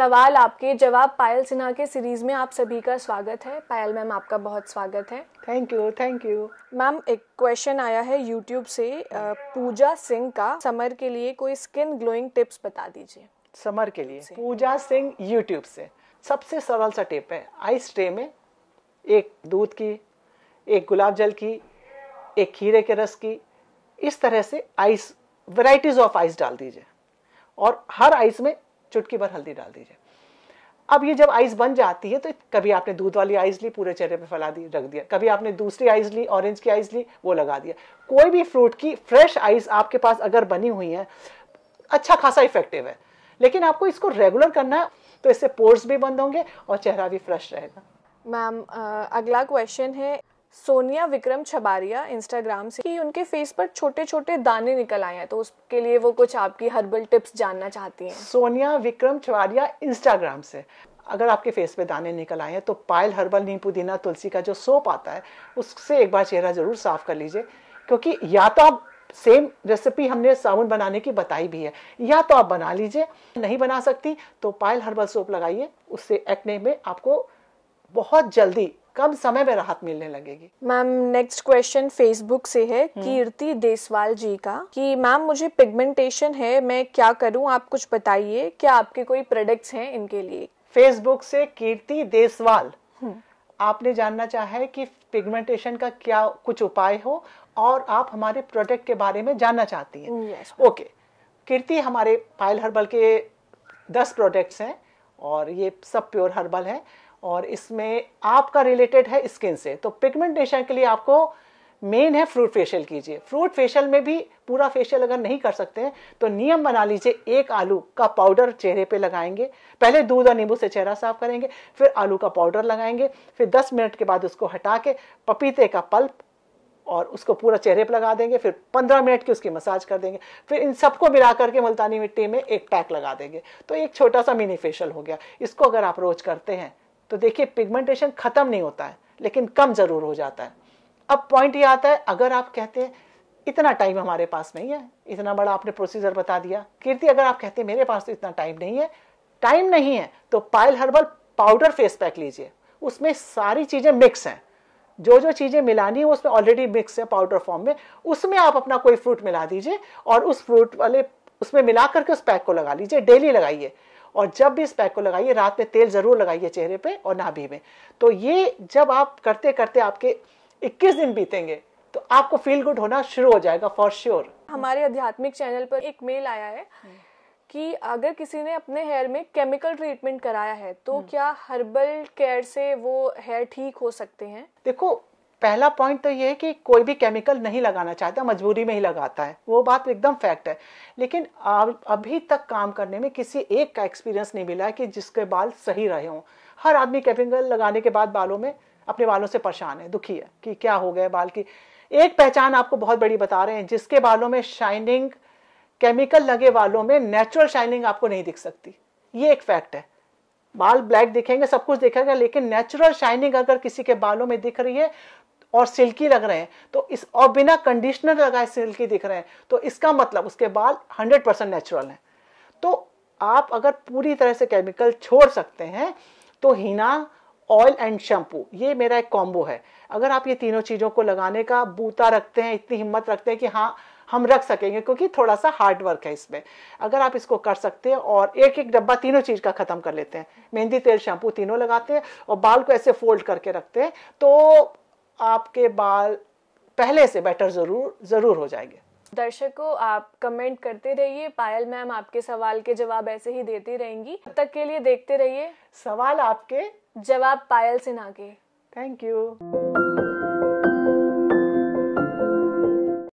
सवाल आपके जवाब पायल सिन्हा के सीरीज में आप सभी का स्वागत है पायल मैम आपका बहुत स्वागत है thank you thank you ma'am एक क्वेश्चन आया है यूट्यूब से पूजा सिंह का समर के लिए कोई स्किन ग्लोइंग टिप्स बता दीजिए समर के लिए पूजा सिंह यूट्यूब से सबसे सरल सा टिप है आइस ट्रे में एक दूध की एक गुलाब जल की एक खीरे के रस की इस तरह से आइस वराइटीज ऑफ आइस डाल दीजिए और हर आइस में चुटकी भर हल्दी डाल दीजिए अब ये जब आइस बन जाती है तो कभी आपने दूध वाली आइस ली पूरे चेहरे पे फैला दी रख दिया कभी आपने दूसरी आइस ली ऑरेंज की आइस ली वो लगा दिया कोई भी फ्रूट की फ्रेश आइस आपके पास अगर बनी हुई है अच्छा खासा इफेक्टिव है लेकिन आपको इसको रेगुलर करना है तो इससे पोर्स भी बंद होंगे और चेहरा भी फ्रेश रहेगा मैम अगला क्वेश्चन है सोनिया विक्रम छबारिया इंस्टाग्राम से कि उनके फेस पर छोटे छोटे दाने निकल आए हैं तो उसके लिए वो कुछ आपकी हर्बल टिप्स जानना चाहती हैं सोनिया विक्रम छबारिया इंस्टाग्राम से अगर आपके फेस पे दाने निकल आए हैं तो पायल हर्बल नीम पुदीना तुलसी का जो सोप आता है उससे एक बार चेहरा ज़रूर साफ कर लीजिए क्योंकि या तो आप सेम रेसिपी हमने साबुन बनाने की बताई भी है या तो आप बना लीजिए नहीं बना सकती तो पायल हर्बल सोप लगाइए उससे एक्ने में आपको बहुत जल्दी कम समय में राहत मिलने लगेगी मैम नेक्स्ट क्वेश्चन फेसबुक से है हम्म। कीर्ति देसवाल जी का कि मैम मुझे पिगमेंटेशन है मैं क्या करूं आप कुछ बताइए क्या आपके कोई प्रोडक्ट्स हैं इनके लिए फेसबुक से कीर्ति देसवाल हम्म। आपने जानना चाहा है कि पिगमेंटेशन का क्या कुछ उपाय हो और आप हमारे प्रोडक्ट के बारे में जानना चाहती हैं okay mm, yes, okay. Kirti हमारे पायल हर्बल के दस प्रोडक्ट्स हैं और ये सब प्योर हर्बल है और इसमें आपका रिलेटेड है स्किन से तो पिगमेंटेशन के लिए आपको मेन है फ्रूट फेशियल कीजिए फ्रूट फेशियल में भी पूरा फेशियल अगर नहीं कर सकते हैं तो नियम बना लीजिए एक आलू का पाउडर चेहरे पे लगाएंगे पहले दूध और नींबू से चेहरा साफ करेंगे फिर आलू का पाउडर लगाएंगे फिर 10 मिनट के बाद उसको हटा के पपीते का पल्प और उसको पूरा चेहरे पर लगा देंगे फिर पंद्रह मिनट की उसकी मसाज कर देंगे फिर इन सबको मिला करके मुल्तानी मिट्टी में एक पैक लगा देंगे तो एक छोटा सा मिनी फेशियल हो गया इसको अगर आप रोज करते हैं तो देखिए पिगमेंटेशन ख़त्म नहीं होता है लेकिन कम ज़रूर हो जाता है अब पॉइंट ये आता है अगर आप कहते हैं इतना टाइम हमारे पास नहीं है इतना बड़ा आपने प्रोसीजर बता दिया कीर्ति अगर आप कहते हैं मेरे पास तो इतना टाइम नहीं है टाइम नहीं है तो Payal herbal powder face pack लीजिए उसमें सारी चीज़ें मिक्स हैं जो जो चीज़ें मिलानी है उसमें ऑलरेडी मिक्स है पाउडर फॉर्म में उसमें आप अपना कोई फ्रूट मिला दीजिए और उस फ्रूट वाले उसमें मिला करके उस पैक को लगा लीजिए डेली लगाइए और जब भी इस पैक को लगाइए रात में तेल ज़रूर लगाइए चेहरे पे और नाभि में तो ये जब आप करते करते आपके 21 दिन बीतेंगे तो आपको फील गुड होना शुरू हो जाएगा फॉर श्योर हमारे आध्यात्मिक चैनल पर एक मेल आया है हम्म। कि अगर किसी ने अपने हेयर में केमिकल ट्रीटमेंट कराया है तो हम्म। क्या हर्बल केयर से वो हेयर ठीक हो सकते हैं देखो पहला पॉइंट तो ये है कि कोई भी केमिकल नहीं लगाना चाहता मजबूरी में ही लगाता है वो बात एकदम फैक्ट है लेकिन अभी तक काम करने में किसी एक का एक्सपीरियंस नहीं मिला है कि जिसके बाल सही रहे हों हर आदमी केमिकल लगाने के बाद बालों में अपने बालों से परेशान है दुखी है कि क्या हो गया बाल की एक पहचान आपको बहुत बड़ी बता रहे हैं जिसके बालों में शाइनिंग केमिकल लगे वालों में नेचुरल शाइनिंग आपको नहीं दिख सकती ये एक फैक्ट है बाल ब्लैक दिखेंगे सब कुछ दिखेगा लेकिन नेचुरल शाइनिंग अगर किसी के बालों में दिख रही है और सिल्की लग रहे हैं तो इस और बिना कंडीशनर लगाए सिल्की दिख रहे हैं तो इसका मतलब उसके बाल 100 परसेंट नेचुरल हैं तो आप अगर पूरी तरह से केमिकल छोड़ सकते हैं तो हीना ऑयल एंड शैम्पू ये मेरा एक कॉम्बो है अगर आप ये तीनों चीज़ों को लगाने का बूता रखते हैं इतनी हिम्मत रखते हैं कि हाँ हम रख सकेंगे क्योंकि थोड़ा सा हार्ड वर्क है इसमें अगर आप इसको कर सकते हैं और एक एक डब्बा तीनों चीज़ का ख़त्म कर लेते हैं मेहंदी तेल शैम्पू तीनों लगाते हैं और बाल को ऐसे फोल्ड करके रखते हैं तो आपके बाल पहले से बेटर ज़रूर ज़रूर हो जाएंगे दर्शकों आप कमेंट करते रहिए पायल मैम आपके सवाल के जवाब ऐसे ही देती रहेंगी तब तक के लिए देखते रहिए सवाल आपके जवाब पायल सिन्हा के थैंक यू